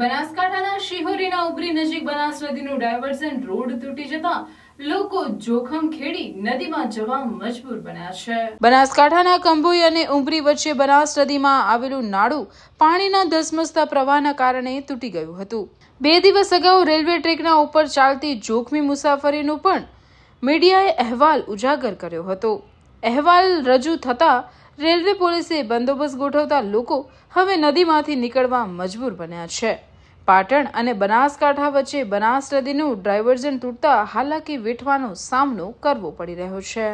બનાસકાંઠાના શિહોરીના ઉબરી નજીક બનાસ નદીનું ડાયવર્ઝન રોડ તૂટી જતા લોકો જોખમ ખેડી નદીમાં જવા મજબૂર બન્યા છે બનાસકાંઠાના કંભોઈ અને ઉમરી વચ્ચે બનાસ નદીમાં આવેલું નાળું પાણીના ધસમસતા પ્રવાહના કારણે તૂટી ગયું હતું બે દિવસ અગાઉ રેલવે ટ્રેકના ઉપર ચાલતી જોખમી મુસાફરીનું પણ મીડિયાએ અહેવાલ ઉજાગર કર્યો હતો અહેવાલ રજૂ થતાં રેલવે પોલીસે બંદોબસ્ત ગોઠવતા લોકો હવે નદીમાંથી નીકળવા મજબૂર બન્યા છે પાટણ અને બનાસકાંઠા વચ્ચે બનાસ નદીનું ડાયવર્ઝન તૂટતા હાલાકી વેઠવાનો સામનો કરવો પડી રહ્યો છે